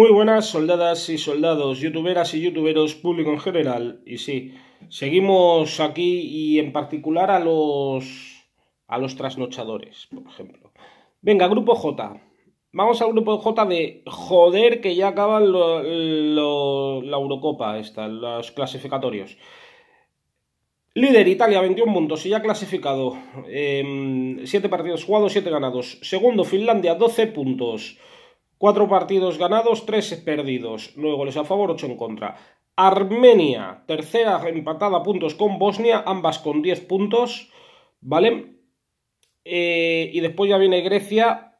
Muy buenas soldadas y soldados, youtuberas y youtuberos, público en general. Y sí, seguimos aquí y en particular a los a los trasnochadores, por ejemplo. Venga, grupo J. Vamos al grupo J de joder que ya acaban la Eurocopa, los clasificatorios. Líder Italia, 21 puntos y ya clasificado. 7 em, partidos jugados, 7 ganados. Segundo Finlandia, 12 puntos. Cuatro partidos ganados, tres perdidos, nueve goles a favor, ocho en contra. Armenia, tercera empatada puntos con Bosnia, ambas con 10 puntos, ¿vale? Eh, y después ya viene Grecia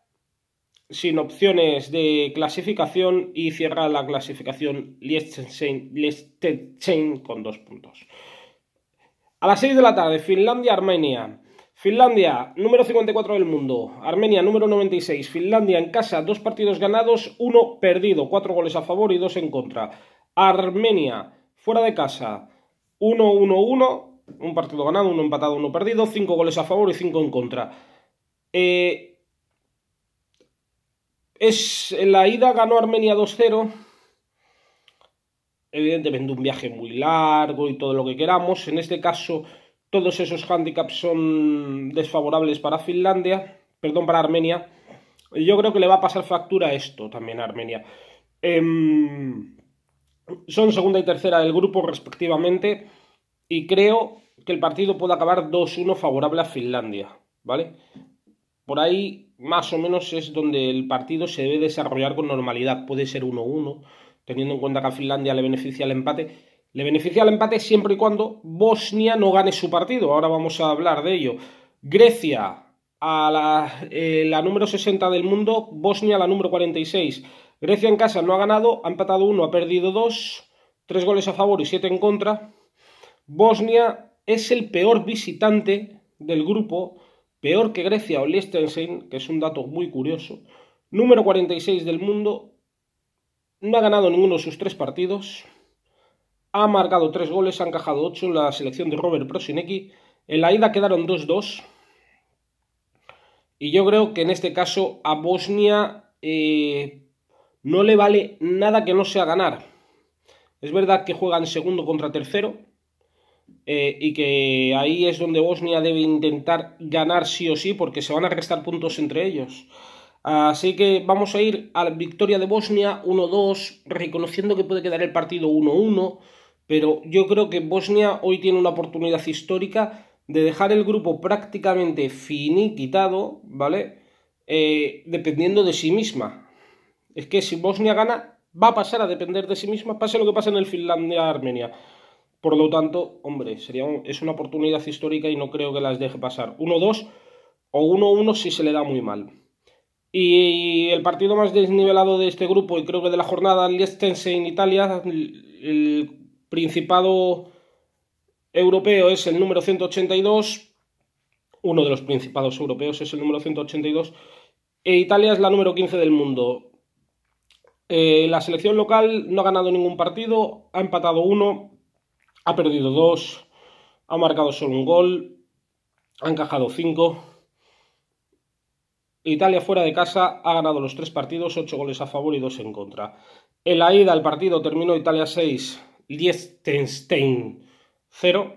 sin opciones de clasificación y cierra la clasificación Liechtenstein, con dos puntos. A las 6 de la tarde, Finlandia-Armenia. Finlandia, número 54 del mundo. Armenia, número 96. Finlandia en casa, dos partidos ganados, uno perdido, cuatro goles a favor y dos en contra. Armenia, fuera de casa, 1-1-1, un partido ganado, uno empatado, uno perdido, cinco goles a favor y cinco en contra. Eh, es, en la ida ganó Armenia 2-0. Evidentemente un viaje muy largo y todo lo que queramos. En este caso todos esos hándicaps son desfavorables para Finlandia, perdón, para Armenia. yo creo que le va a pasar factura esto también a Armenia. Em, son segunda y tercera del grupo respectivamente y creo que el partido puede acabar 2-1 favorable a Finlandia, ¿vale? Por ahí más o menos es donde el partido se debe desarrollar con normalidad. Puede ser 1-1, teniendo en cuenta que a Finlandia le beneficia el empate le beneficia el empate siempre y cuando Bosnia no gane su partido. Ahora vamos a hablar de ello. Grecia a la, eh, número 60 del mundo, Bosnia a la número 46. Grecia en casa no ha ganado, ha empatado uno, ha perdido dos, tres goles a favor y siete en contra. Bosnia es el peor visitante del grupo, peor que Grecia o Liechtenstein, que es un dato muy curioso. Número 46 del mundo, no ha ganado ninguno de sus tres partidos ha marcado tres goles, ha encajado ocho en la selección de Robert Prosinecki. En la ida quedaron 2-2. Y yo creo que en este caso a Bosnia eh, no le vale nada que no sea ganar. Es verdad que juegan segundo contra tercero. Eh, y que ahí es donde Bosnia debe intentar ganar sí o sí, porque se van a restar puntos entre ellos. Así que vamos a ir a la victoria de Bosnia 1-2, reconociendo que puede quedar el partido 1-1 pero yo creo que Bosnia hoy tiene una oportunidad histórica de dejar el grupo prácticamente finiquitado, ¿vale? Eh, dependiendo de sí misma. Es que si Bosnia gana, va a pasar a depender de sí misma, pase lo que pase en el Finlandia-Armenia. Por lo tanto, hombre, sería es una oportunidad histórica y no creo que las deje pasar. 1-2 o 1-1 si se le da muy mal. Y el partido más desnivelado de este grupo, y creo que de la jornada, en italia el principado europeo es el número 182, uno de los principados europeos es el número 182, e Italia es la número 15 del mundo. Eh, la selección local no ha ganado ningún partido, ha empatado uno, ha perdido dos, ha marcado solo un gol, ha encajado cinco. Italia fuera de casa ha ganado los tres partidos, ocho goles a favor y dos en contra. En la ida al partido terminó Italia 6, Liechtenstein 0.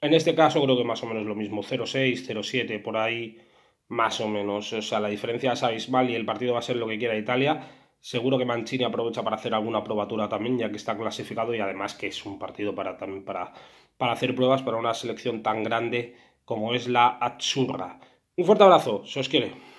En este caso creo que más o menos lo mismo, 0-6, 0-7, por ahí más o menos. O sea, la diferencia es mal, y el partido va a ser lo que quiera Italia. Seguro que Mancini aprovecha para hacer alguna probatura también, ya que está clasificado y además que es un partido para, para, para hacer pruebas para una selección tan grande como es la Azzurra. Un fuerte abrazo, se os quiere.